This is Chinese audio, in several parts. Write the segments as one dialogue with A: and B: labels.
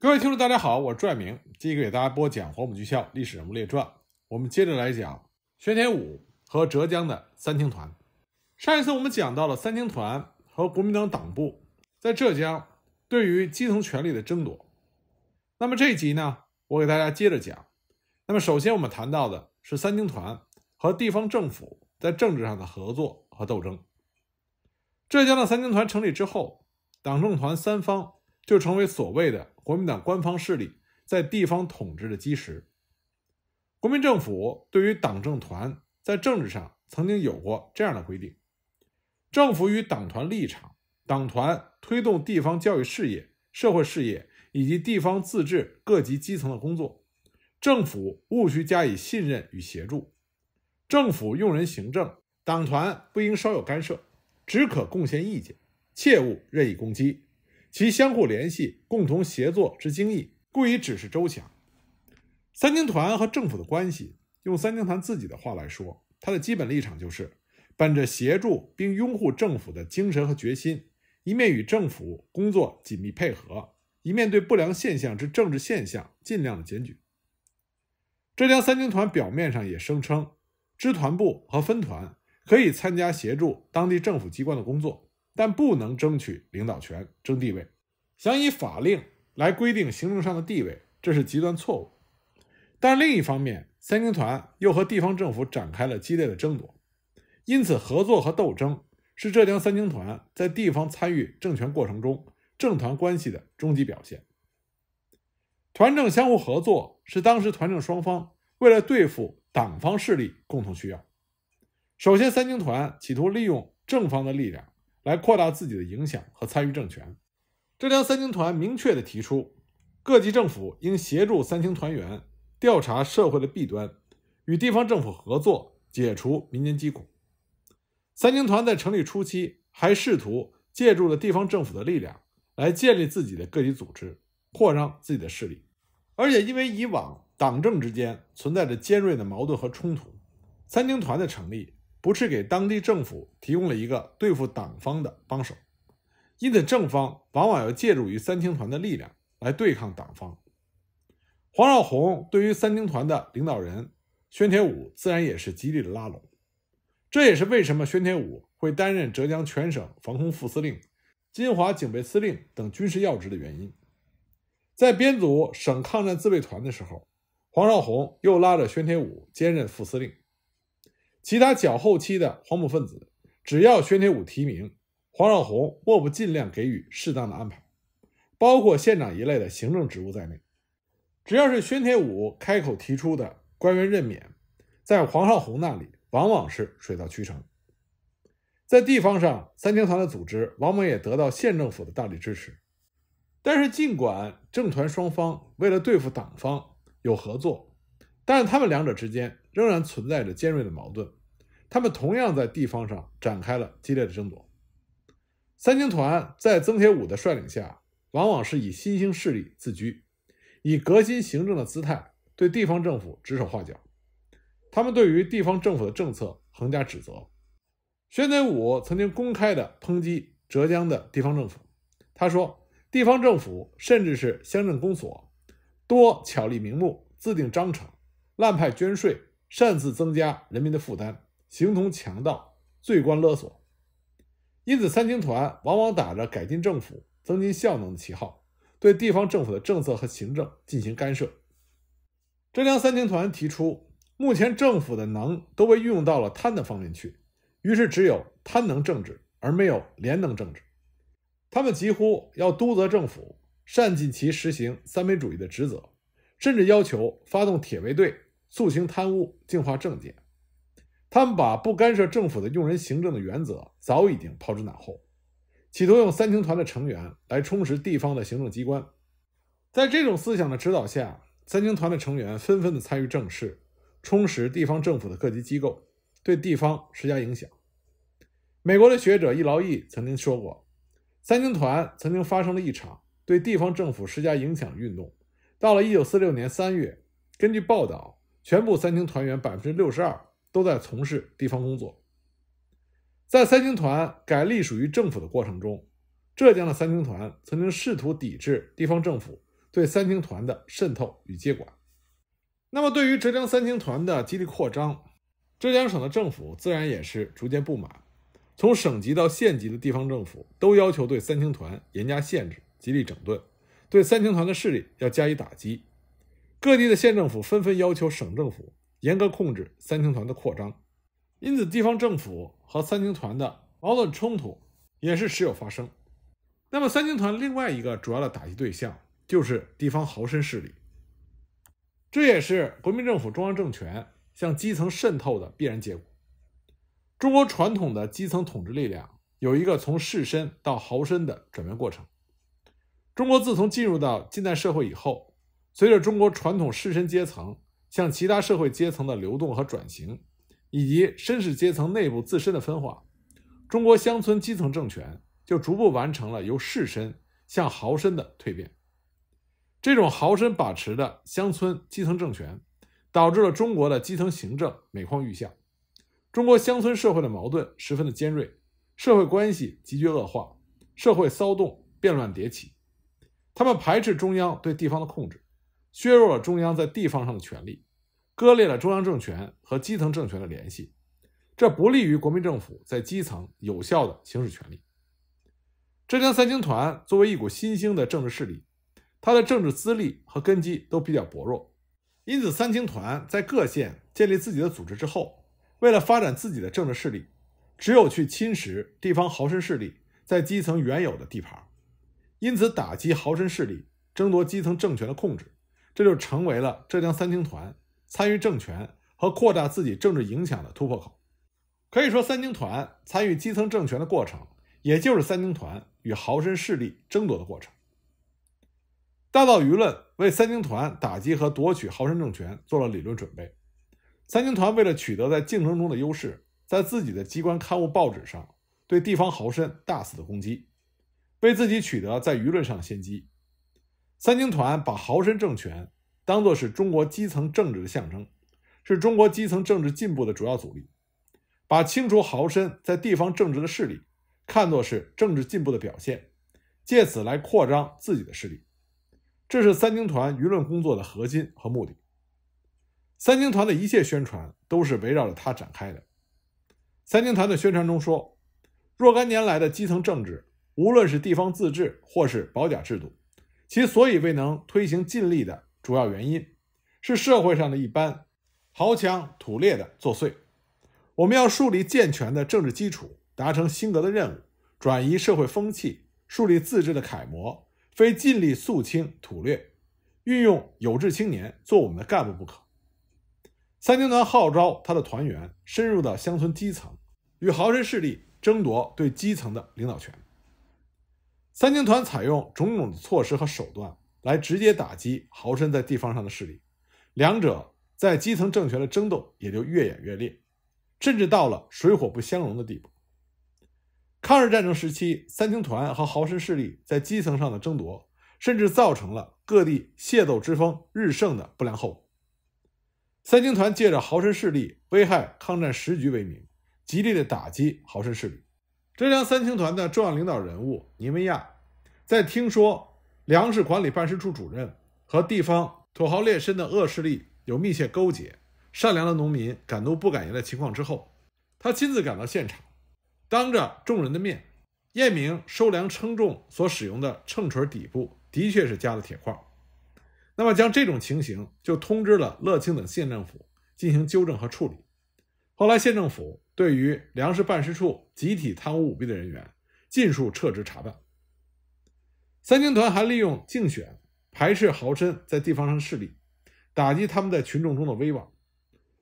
A: 各位听众，大家好，我是拽明，继续给大家播讲《黄埔军校历史人物列传》。我们接着来讲宣天武和浙江的三青团。上一次我们讲到了三青团和国民党党部在浙江对于基层权力的争夺。那么这一集呢，我给大家接着讲。那么首先我们谈到的是三青团和地方政府在政治上的合作和斗争。浙江的三青团成立之后，党政团三方就成为所谓的。国民党官方势力在地方统治的基石。国民政府对于党政团在政治上曾经有过这样的规定：政府与党团立场，党团推动地方教育事业、社会事业以及地方自治各级基层的工作，政府务须加以信任与协助。政府用人行政，党团不应稍有干涉，只可贡献意见，切勿任意攻击。其相互联系、共同协作之精义，故以指示周详。三军团和政府的关系，用三军团自己的话来说，它的基本立场就是：本着协助并拥护政府的精神和决心，一面与政府工作紧密配合，一面对不良现象之政治现象尽量的检举。浙江三军团表面上也声称，支团部和分团可以参加协助当地政府机关的工作。但不能争取领导权、争地位，想以法令来规定行政上的地位，这是极端错误。但另一方面，三军团又和地方政府展开了激烈的争夺，因此合作和斗争是浙江三军团在地方参与政权过程中政团关系的终极表现。团政相互合作是当时团政双方为了对付党方势力共同需要。首先，三军团企图利用正方的力量。来扩大自己的影响和参与政权。浙江三青团明确地提出，各级政府应协助三青团员调查社会的弊端，与地方政府合作，解除民间疾苦。三青团在成立初期还试图借助了地方政府的力量来建立自己的各级组织，扩张自己的势力。而且，因为以往党政之间存在着尖锐的矛盾和冲突，三青团的成立。不是给当地政府提供了一个对付党方的帮手，因此正方往往要借助于三青团的力量来对抗党方。黄绍竑对于三青团的领导人宣铁武自然也是极力的拉拢，这也是为什么宣铁武会担任浙江全省防空副司令、金华警备司令等军事要职的原因。在编组省抗战自卫团的时候，黄绍竑又拉着宣铁武兼任副司令。其他较后期的黄埔分子，只要宣铁武提名，黄绍竑莫不尽量给予适当的安排，包括县长一类的行政职务在内。只要是宣铁武开口提出的官员任免，在黄绍竑那里往往是水到渠成。在地方上，三青团的组织往往也得到县政府的大力支持。但是，尽管政团双方为了对付党方有合作，但他们两者之间。仍然存在着尖锐的矛盾，他们同样在地方上展开了激烈的争夺。三青团在曾铁五的率领下，往往是以新兴势力自居，以革新行政的姿态对地方政府指手画脚。他们对于地方政府的政策横加指责。宣德五曾经公开的抨击浙江的地方政府，他说：“地方政府甚至是乡镇公所，多巧立名目，自定章程，滥派捐税。”擅自增加人民的负担，形同强盗，罪官勒索。因此，三青团往往打着改进政府、增进效能的旗号，对地方政府的政策和行政进行干涉。浙江三青团提出，目前政府的能都被运用到了贪的方面去，于是只有贪能政治，而没有廉能政治。他们几乎要督责政府善尽其实行三民主义的职责，甚至要求发动铁卫队。肃清贪污，净化政界。他们把不干涉政府的用人行政的原则早已经抛之脑后，企图用三青团的成员来充实地方的行政机关。在这种思想的指导下，三青团的成员纷纷地参与政事，充实地方政府的各级机构，对地方施加影响。美国的学者易劳益曾经说过：“三青团曾经发生了一场对地方政府施加影响运动。”到了一九四六年三月，根据报道。全部三青团员百分之六十二都在从事地方工作。在三青团改隶属于政府的过程中，浙江的三青团曾经试图抵制地方政府对三青团的渗透与接管。那么，对于浙江三青团的极力扩张，浙江省的政府自然也是逐渐不满。从省级到县级的地方政府都要求对三青团严加限制，极力整顿，对三青团的势力要加以打击。各地的县政府纷纷要求省政府严格控制三青团的扩张，因此地方政府和三青团的矛盾冲突也是时有发生。那么，三青团另外一个主要的打击对象就是地方豪绅势力，这也是国民政府中央政权向基层渗透的必然结果。中国传统的基层统治力量有一个从士绅到豪绅的转变过程。中国自从进入到近代社会以后。随着中国传统士绅阶层向其他社会阶层的流动和转型，以及绅士阶层内部自身的分化，中国乡村基层政权就逐步完成了由士绅向豪绅的蜕变。这种豪绅把持的乡村基层政权，导致了中国的基层行政每况愈下。中国乡村社会的矛盾十分的尖锐，社会关系急剧恶化，社会骚动变乱迭起。他们排斥中央对地方的控制。削弱了中央在地方上的权力，割裂了中央政权和基层政权的联系，这不利于国民政府在基层有效的行使权力。浙江三青团作为一股新兴的政治势力，它的政治资历和根基都比较薄弱，因此三青团在各县建立自己的组织之后，为了发展自己的政治势力，只有去侵蚀地方豪绅势力在基层原有的地盘，因此打击豪绅势力，争夺基层政权的控制。这就成为了浙江三青团参与政权和扩大自己政治影响的突破口。可以说，三青团参与基层政权的过程，也就是三青团与豪绅势力争夺的过程。大到舆论为三青团打击和夺取豪绅政权做了理论准备。三青团为了取得在竞争中的优势，在自己的机关刊物报纸上对地方豪绅大肆的攻击，为自己取得在舆论上的先机。三青团把豪绅政权当作是中国基层政治的象征，是中国基层政治进步的主要阻力，把清除豪绅在地方政治的势力看作是政治进步的表现，借此来扩张自己的势力，这是三青团舆论工作的核心和目的。三青团的一切宣传都是围绕着他展开的。三青团的宣传中说，若干年来的基层政治，无论是地方自治或是保甲制度。其所以未能推行尽力的主要原因，是社会上的一般豪强土劣的作祟。我们要树立健全的政治基础，达成新德的任务，转移社会风气，树立自治的楷模，非尽力肃清土劣，运用有志青年做我们的干部不可。三军团号召他的团员深入到乡村基层，与豪绅势力争夺对基层的领导权。三青团采用种种的措施和手段来直接打击豪绅在地方上的势力，两者在基层政权的争斗也就越演越烈，甚至到了水火不相容的地步。抗日战争时期，三青团和豪绅势力在基层上的争夺，甚至造成了各地械斗之风日盛的不良后果。三青团借着豪绅势力危害抗战时局为名，极力的打击豪绅势力。浙江三青团的重要领导人物倪文亚。在听说粮食管理办事处主任和地方土豪劣绅的恶势力有密切勾结，善良的农民敢怒不敢言的情况之后，他亲自赶到现场，当着众人的面，验明收粮称重所使用的秤锤底部的确是加了铁块。那么，将这种情形就通知了乐清等县政府进行纠正和处理。后来，县政府对于粮食办事处集体贪污舞弊的人员，尽数撤职查办。三青团还利用竞选排斥豪绅在地方上的势力，打击他们在群众中的威望。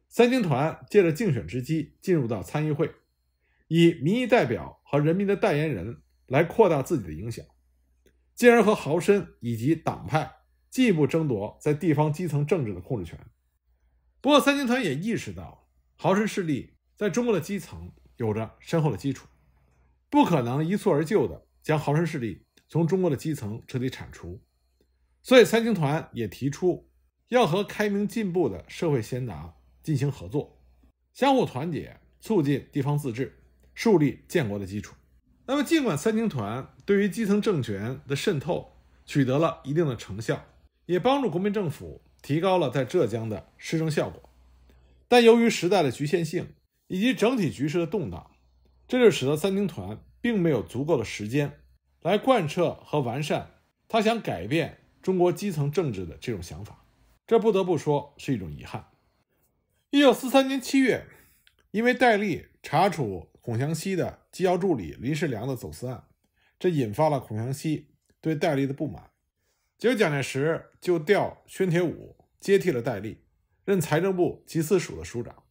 A: 三青团借着竞选之机进入到参议会，以民意代表和人民的代言人来扩大自己的影响，进而和豪绅以及党派进一步争夺在地方基层政治的控制权。不过，三青团也意识到豪绅势力在中国的基层有着深厚的基础，不可能一蹴而就地将豪绅势力。从中国的基层彻底铲除，所以三青团也提出要和开明进步的社会贤达进行合作，相互团结，促进地方自治，树立建国的基础。那么，尽管三青团对于基层政权的渗透取得了一定的成效，也帮助国民政府提高了在浙江的施政效果，但由于时代的局限性以及整体局势的动荡，这就使得三青团并没有足够的时间。来贯彻和完善他想改变中国基层政治的这种想法，这不得不说是一种遗憾。1943年7月，因为戴笠查处孔祥熙的机要助理林世良的走私案，这引发了孔祥熙对戴笠的不满，结果蒋介石就调宣铁武接替了戴笠，任财政部集资署的署长。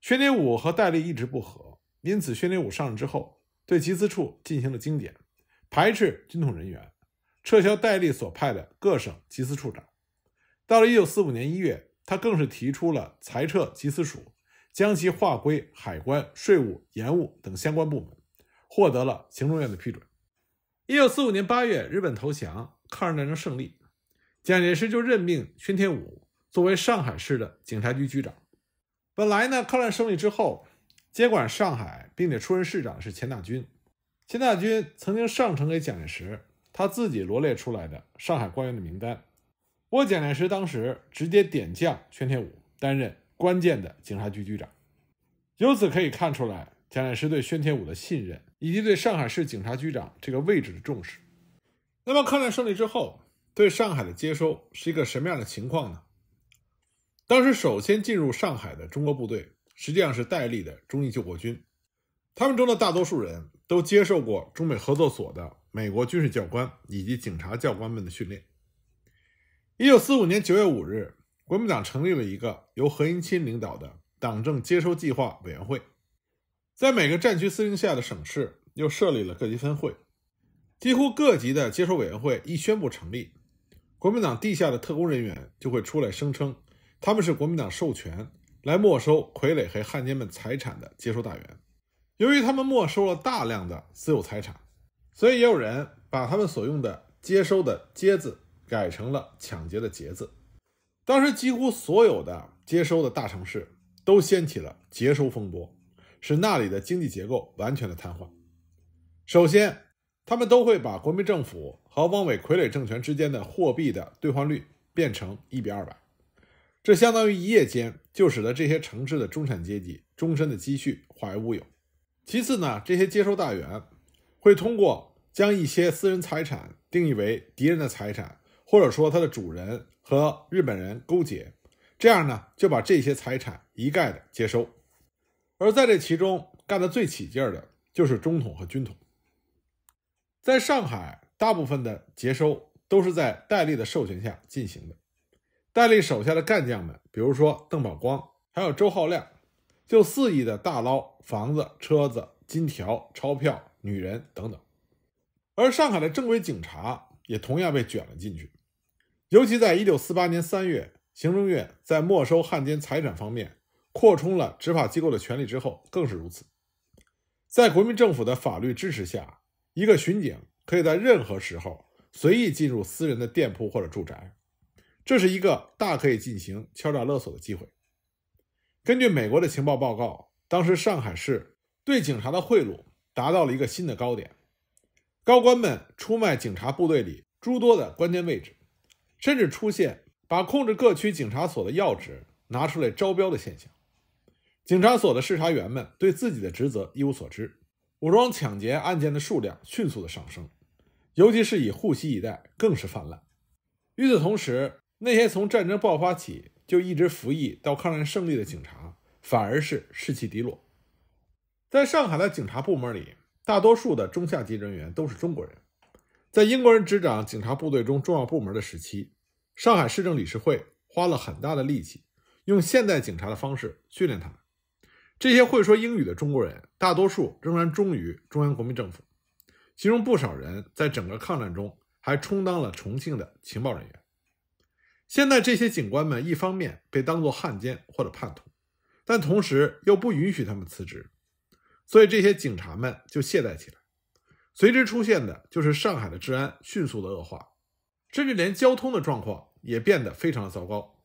A: 宣铁武和戴笠一直不和，因此宣铁武上任之后对集资处进行了精简。排斥军统人员，撤销戴笠所派的各省缉私处长。到了1945年1月，他更是提出了裁撤缉私署，将其划归海关、税务、盐务等相关部门，获得了行政院的批准。1945年8月，日本投降，抗日战争胜利，蒋介石就任命宣天武作为上海市的警察局局长。本来呢，抗战胜利之后，接管上海并且出任市长的是钱大钧。金大钧曾经上呈给蒋介石，他自己罗列出来的上海官员的名单。不过，蒋介石当时直接点将宣天武担任关键的警察局局长。由此可以看出来，蒋介石对宣天武的信任，以及对上海市警察局长这个位置的重视。那么，抗战胜利之后，对上海的接收是一个什么样的情况呢？当时首先进入上海的中国部队，实际上是戴笠的忠义救国军，他们中的大多数人。都接受过中美合作所的美国军事教官以及警察教官们的训练。一九四五年九月五日，国民党成立了一个由何应钦领导的党政接收计划委员会，在每个战区司令下的省市又设立了各级分会。几乎各级的接收委员会一宣布成立，国民党地下的特工人员就会出来声称，他们是国民党授权来没收傀儡和汉奸们财产的接收大员。由于他们没收了大量的私有财产，所以也有人把他们所用的“接收”的“接”字改成了“抢劫”的“劫”字。当时几乎所有的接收的大城市都掀起了接收风波，使那里的经济结构完全的瘫痪。首先，他们都会把国民政府和汪伪傀儡政权之间的货币的兑换率变成一比二百，这相当于一夜间就使得这些城市的中产阶级终身的积蓄化为乌有。其次呢，这些接收大员会通过将一些私人财产定义为敌人的财产，或者说他的主人和日本人勾结，这样呢就把这些财产一概的接收。而在这其中干的最起劲儿的就是中统和军统。在上海，大部分的接收都是在戴笠的授权下进行的。戴笠手下的干将们，比如说邓宝光，还有周浩亮。就肆意的大捞房子、车子、金条、钞票、女人等等，而上海的正规警察也同样被卷了进去。尤其在一九四八年三月，行政院在没收汉奸财产方面扩充了执法机构的权力之后，更是如此。在国民政府的法律支持下，一个巡警可以在任何时候随意进入私人的店铺或者住宅，这是一个大可以进行敲诈勒索的机会。根据美国的情报报告，当时上海市对警察的贿赂达到了一个新的高点，高官们出卖警察部队里诸多的关键位置，甚至出现把控制各区警察所的要职拿出来招标的现象。警察所的视察员们对自己的职责一无所知，武装抢劫案件的数量迅速的上升，尤其是以沪西一带更是泛滥。与此同时，那些从战争爆发起。就一直服役到抗战胜利的警察，反而是士气低落。在上海的警察部门里，大多数的中下级人员都是中国人。在英国人执掌警察部队中重要部门的时期，上海市政理事会花了很大的力气，用现代警察的方式训练他们。这些会说英语的中国人，大多数仍然忠于中央国民政府，其中不少人在整个抗战中还充当了重庆的情报人员。现在这些警官们一方面被当作汉奸或者叛徒，但同时又不允许他们辞职，所以这些警察们就懈怠起来。随之出现的就是上海的治安迅速的恶化，甚至连交通的状况也变得非常的糟糕，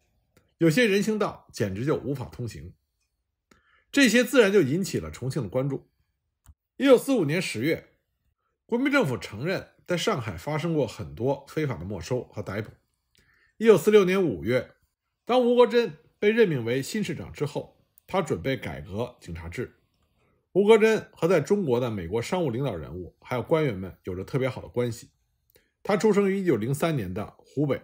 A: 有些人行道简直就无法通行。这些自然就引起了重庆的关注。一九四五年十月，国民政府承认在上海发生过很多非法的没收和逮捕。一九四六年五月，当吴国桢被任命为新市长之后，他准备改革警察制。吴国桢和在中国的美国商务领导人物还有官员们有着特别好的关系。他出生于一九零三年的湖北，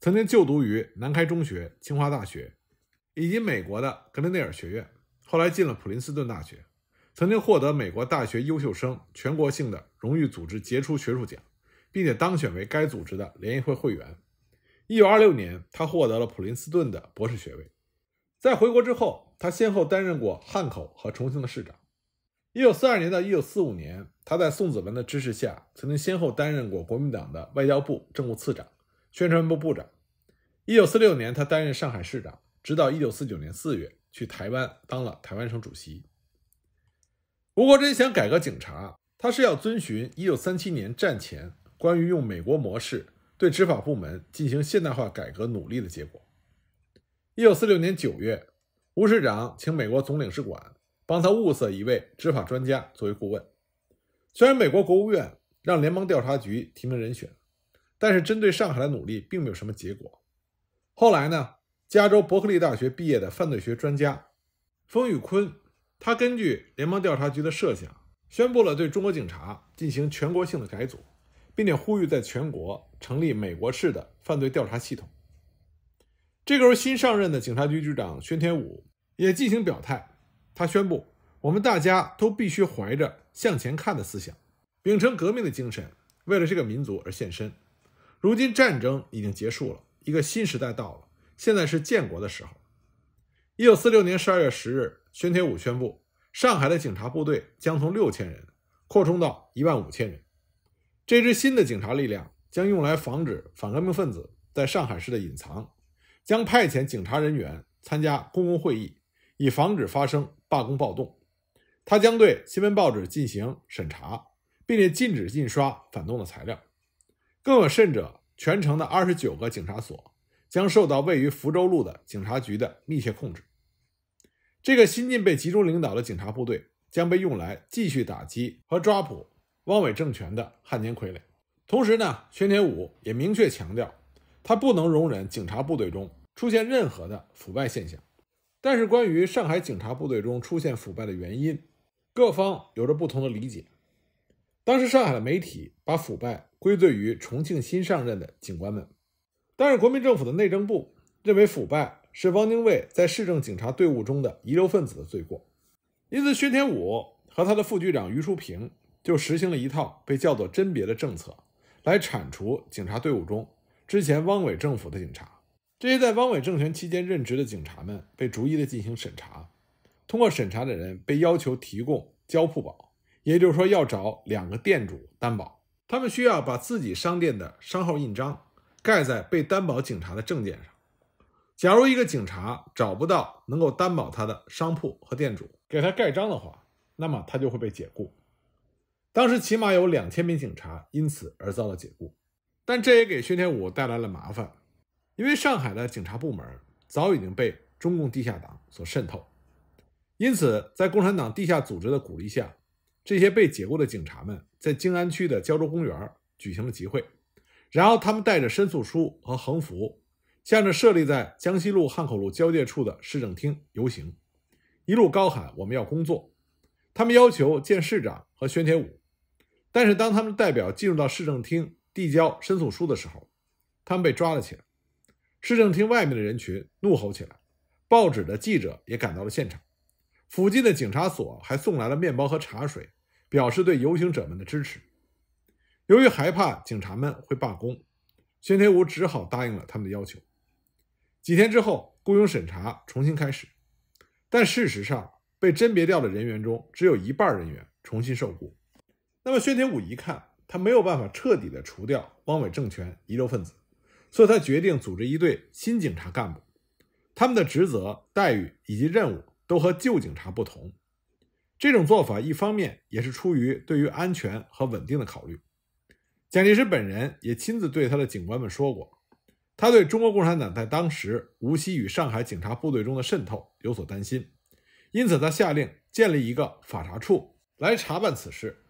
A: 曾经就读于南开中学、清华大学，以及美国的格林内尔学院，后来进了普林斯顿大学，曾经获得美国大学优秀生全国性的荣誉组织杰出学术奖，并且当选为该组织的联谊会会员。一九二六年，他获得了普林斯顿的博士学位。在回国之后，他先后担任过汉口和重庆的市长。一九四二年到一九四五年，他在宋子文的支持下，曾经先后担任过国民党的外交部政务次长、宣传部部长。一九四六年，他担任上海市长，直到一九四九年四月去台湾当了台湾省主席。吴国桢想改革警察，他是要遵循一九三七年战前关于用美国模式。对执法部门进行现代化改革努力的结果。一九四六年九月，吴市长请美国总领事馆帮他物色一位执法专家作为顾问。虽然美国国务院让联邦调查局提名人选，但是针对上海的努力并没有什么结果。后来呢，加州伯克利大学毕业的犯罪学专家冯宇坤，他根据联邦调查局的设想，宣布了对中国警察进行全国性的改组。并且呼吁在全国成立美国式的犯罪调查系统。这个时候，新上任的警察局局长宣天武也进行表态，他宣布：我们大家都必须怀着向前看的思想，秉承革命的精神，为了这个民族而献身。如今战争已经结束了，一个新时代到了，现在是建国的时候。一九四六年十二月十日，宣天武宣布，上海的警察部队将从六千人扩充到一万五千人。这支新的警察力量将用来防止反革命分子在上海市的隐藏，将派遣警察人员参加公共会议，以防止发生罢工暴动。他将对新闻报纸进行审查，并且禁止印刷反动的材料。更有甚者，全城的二十九个警察所将受到位于福州路的警察局的密切控制。这个新晋被集中领导的警察部队将被用来继续打击和抓捕。汪伪政权的汉奸傀儡。同时呢，宣铁武也明确强调，他不能容忍警察部队中出现任何的腐败现象。但是，关于上海警察部队中出现腐败的原因，各方有着不同的理解。当时，上海的媒体把腐败归罪于重庆新上任的警官们；但是，国民政府的内政部认为腐败是汪精卫在市政警察队伍中的遗留分子的罪过。因此，宣天武和他的副局长于淑平。就实行了一套被叫做“甄别”的政策，来铲除警察队伍中之前汪伪政府的警察。这些在汪伪政权期间任职的警察们被逐一的进行审查，通过审查的人被要求提供“交铺保”，也就是说要找两个店主担保。他们需要把自己商店的商号印章盖在被担保警察的证件上。假如一个警察找不到能够担保他的商铺和店主给他盖章的话，那么他就会被解雇。当时起码有两千名警察因此而遭了解雇，但这也给薛天武带来了麻烦，因为上海的警察部门早已经被中共地下党所渗透，因此在共产党地下组织的鼓励下，这些被解雇的警察们在静安区的胶州公园举行了集会，然后他们带着申诉书和横幅，向着设立在江西路汉口路交界处的市政厅游行，一路高喊我们要工作，他们要求见市长和宣铁武。但是，当他们的代表进入到市政厅递交申诉书的时候，他们被抓了起来。市政厅外面的人群怒吼起来，报纸的记者也赶到了现场。附近的警察所还送来了面包和茶水，表示对游行者们的支持。由于害怕警察们会罢工，宣天武只好答应了他们的要求。几天之后，雇佣审查重新开始，但事实上，被甄别掉的人员中只有一半人员重新受雇。那么，宣铁武一看，他没有办法彻底的除掉汪伪政权遗留分子，所以他决定组织一队新警察干部，他们的职责、待遇以及任务都和旧警察不同。这种做法一方面也是出于对于安全和稳定的考虑。蒋介石本人也亲自对他的警官们说过，他对中国共产党在当时无锡与上海警察部队中的渗透有所担心，因此他下令建立一个法查处来查办此事。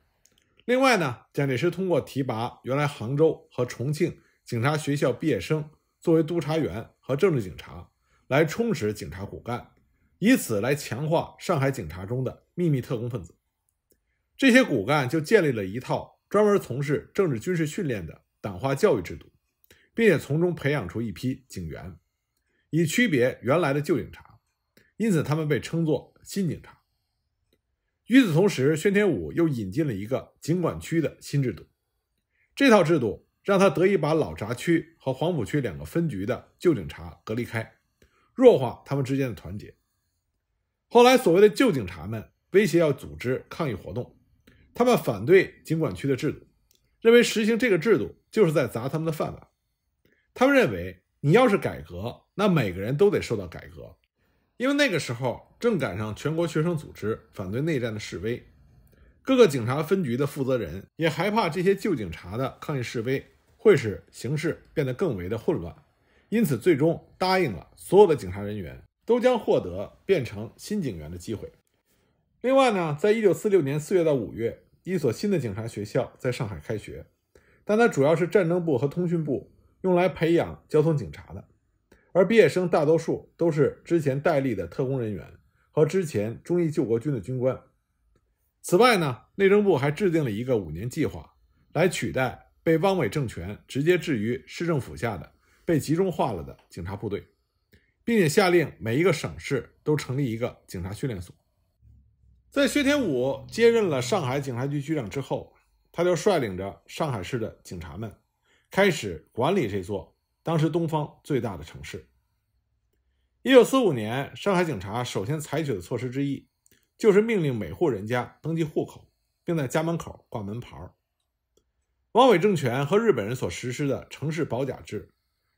A: 另外呢，蒋介石通过提拔原来杭州和重庆警察学校毕业生作为督察员和政治警察，来充实警察骨干，以此来强化上海警察中的秘密特工分子。这些骨干就建立了一套专门从事政治军事训练的党化教育制度，并且从中培养出一批警员，以区别原来的旧警察，因此他们被称作新警察。与此同时，宣天武又引进了一个警管区的新制度。这套制度让他得以把老闸区和黄浦区两个分局的旧警察隔离开，弱化他们之间的团结。后来，所谓的旧警察们威胁要组织抗议活动，他们反对警管区的制度，认为实行这个制度就是在砸他们的饭碗。他们认为，你要是改革，那每个人都得受到改革。因为那个时候正赶上全国学生组织反对内战的示威，各个警察分局的负责人也害怕这些旧警察的抗议示威会使形势变得更为的混乱，因此最终答应了所有的警察人员都将获得变成新警员的机会。另外呢，在一九四六年四月到五月，一所新的警察学校在上海开学，但它主要是战争部和通讯部用来培养交通警察的。而毕业生大多数都是之前戴笠的特工人员和之前中义救国军的军官。此外呢，内政部还制定了一个五年计划，来取代被汪伪政权直接置于市政府下的被集中化了的警察部队，并且下令每一个省市都成立一个警察训练所。在薛天武接任了上海警察局局长之后，他就率领着上海市的警察们开始管理这座。当时东方最大的城市。一九四五年，上海警察首先采取的措施之一，就是命令每户人家登记户口，并在家门口挂门牌儿。汪伪政权和日本人所实施的城市保甲制，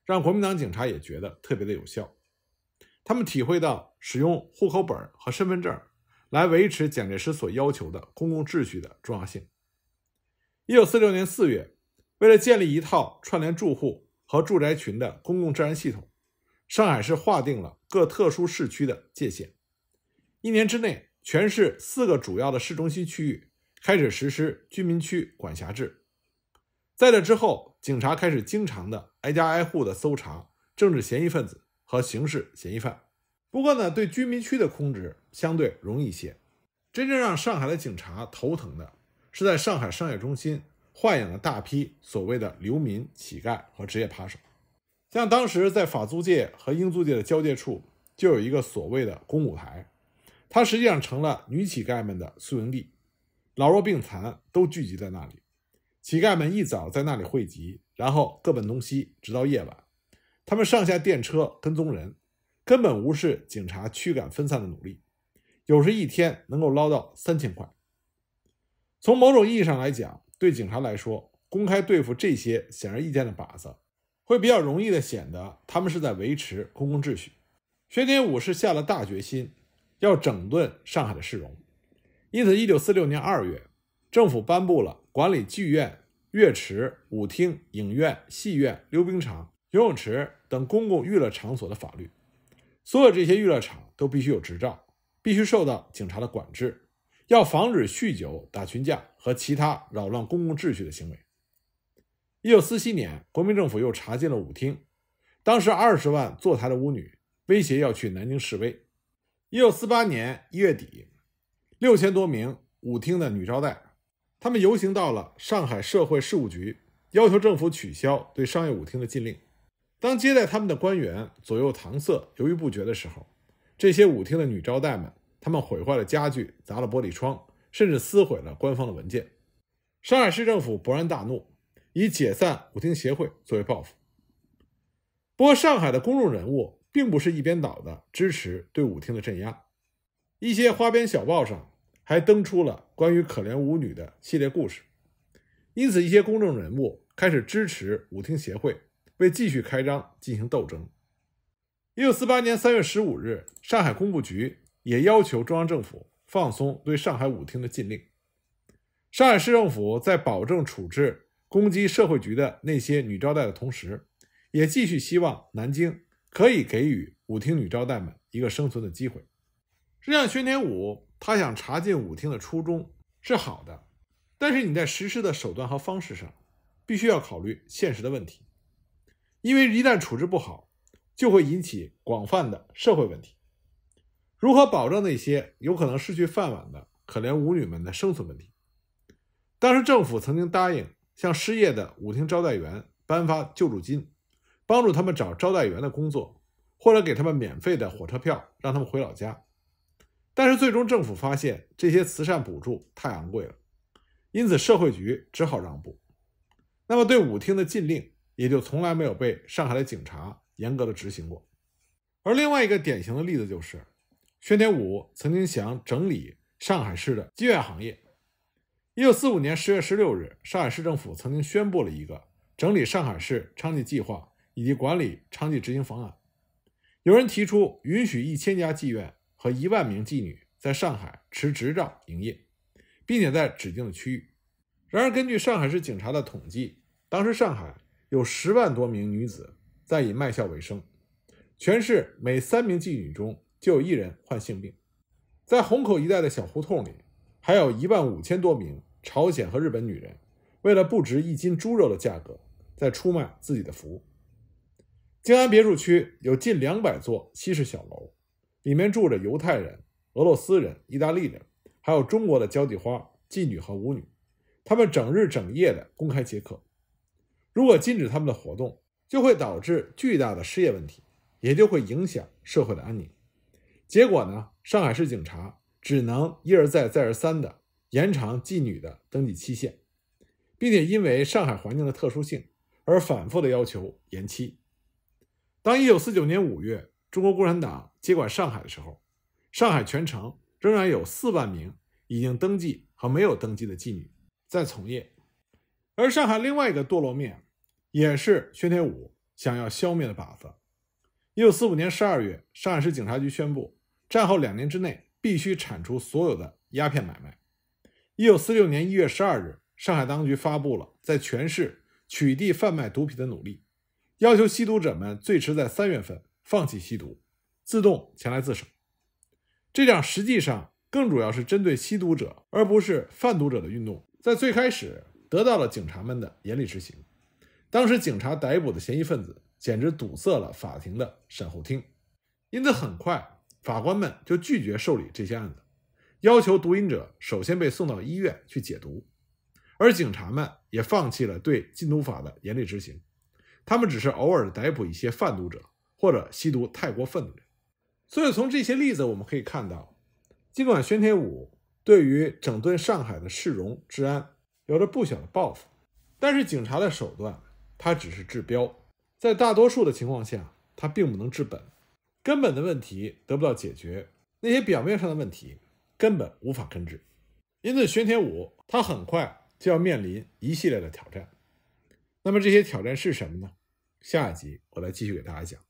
A: 让国民党警察也觉得特别的有效。他们体会到使用户口本和身份证来维持蒋介石所要求的公共秩序的重要性。一九四六年四月，为了建立一套串联住户。和住宅群的公共治安系统，上海市划定了各特殊市区的界限。一年之内，全市四个主要的市中心区域开始实施居民区管辖制。在这之后，警察开始经常的挨家挨户的搜查政治嫌疑分子和刑事嫌疑犯。不过呢，对居民区的控制相对容易一些。真正让上海的警察头疼的是，在上海商业中心。豢养了大批所谓的流民、乞丐和职业扒手，像当时在法租界和英租界的交界处，就有一个所谓的“公舞台”，它实际上成了女乞丐们的宿营地，老弱病残都聚集在那里。乞丐们一早在那里汇集，然后各奔东西，直到夜晚。他们上下电车，跟踪人，根本无视警察驱赶分散的努力。有时一天能够捞到三千块。从某种意义上来讲，对警察来说，公开对付这些显而易见的靶子，会比较容易的，显得他们是在维持公共秩序。薛铁武是下了大决心，要整顿上海的市容，因此，一九四六年二月，政府颁布了管理剧院、乐池、舞厅、影院、戏院、溜冰场、游泳池等公共娱乐场所的法律。所有这些娱乐场都必须有执照，必须受到警察的管制，要防止酗酒、打群架。和其他扰乱公共秩序的行为。一九四七年，国民政府又查禁了舞厅。当时二十万坐台的舞女威胁要去南京示威。一九四八年一月底，六千多名舞厅的女招待，他们游行到了上海社会事务局，要求政府取消对商业舞厅的禁令。当接待他们的官员左右搪塞、犹豫不决的时候，这些舞厅的女招待们，他们毁坏了家具，砸了玻璃窗。甚至撕毁了官方的文件，上海市政府勃然大怒，以解散舞厅协会作为报复。不过，上海的公众人物并不是一边倒的支持对舞厅的镇压，一些花边小报上还登出了关于可怜舞女的系列故事，因此一些公众人物开始支持舞厅协会为继续开张进行斗争。一九四八年三月十五日，上海公布局也要求中央政府。放松对上海舞厅的禁令。上海市政府在保证处置攻击社会局的那些女招待的同时，也继续希望南京可以给予舞厅女招待们一个生存的机会。实际上，宣天武他想查禁舞厅的初衷是好的，但是你在实施的手段和方式上，必须要考虑现实的问题，因为一旦处置不好，就会引起广泛的社会问题。如何保证那些有可能失去饭碗的可怜舞女们的生存问题？当时政府曾经答应向失业的舞厅招待员颁发救助金，帮助他们找招待员的工作，或者给他们免费的火车票，让他们回老家。但是最终政府发现这些慈善补助太昂贵了，因此社会局只好让步。那么对舞厅的禁令也就从来没有被上海的警察严格的执行过。而另外一个典型的例子就是。宣天武曾经想整理上海市的妓院行业。一九四五年十月十六日，上海市政府曾经宣布了一个整理上海市娼妓计划以及管理娼妓执行方案。有人提出允许一千家妓院和一万名妓女在上海持执照营业，并且在指定的区域。然而，根据上海市警察的统计，当时上海有十万多名女子在以卖笑为生，全市每三名妓女中。就有一人患性病，在虹口一带的小胡同里，还有一万五千多名朝鲜和日本女人，为了不值一斤猪肉的价格，在出卖自己的服务。静安别墅区有近两百座西式小楼，里面住着犹太人、俄罗斯人、意大利人，还有中国的交际花、妓女和舞女，他们整日整夜的公开接客。如果禁止他们的活动，就会导致巨大的失业问题，也就会影响社会的安宁。结果呢？上海市警察只能一而再、再而三的延长妓女的登记期限，并且因为上海环境的特殊性而反复的要求延期。当1949年5月中国共产党接管上海的时候，上海全城仍然有四万名已经登记和没有登记的妓女在从业。而上海另外一个堕落面，也是宣天武想要消灭的靶子。1945年12月，上海市警察局宣布。战后两年之内必须铲除所有的鸦片买卖。一九四六年一月十二日，上海当局发布了在全市取缔贩卖毒品的努力，要求吸毒者们最迟在三月份放弃吸毒，自动前来自首。这样实际上更主要是针对吸毒者而不是贩毒者的运动，在最开始得到了警察们的严厉执行。当时，警察逮捕的嫌疑分子简直堵塞了法庭的审候厅，因此很快。法官们就拒绝受理这些案子，要求毒瘾者首先被送到医院去解毒，而警察们也放弃了对禁毒法的严厉执行，他们只是偶尔逮捕一些贩毒者或者吸毒太过分的人。所以，从这些例子我们可以看到，尽管宣铁五对于整顿上海的市容治安有着不小的抱负，但是警察的手段他只是治标，在大多数的情况下，他并不能治本。根本的问题得不到解决，那些表面上的问题根本无法根治，因此玄天五他很快就要面临一系列的挑战。那么这些挑战是什么呢？下一集我来继续给大家讲。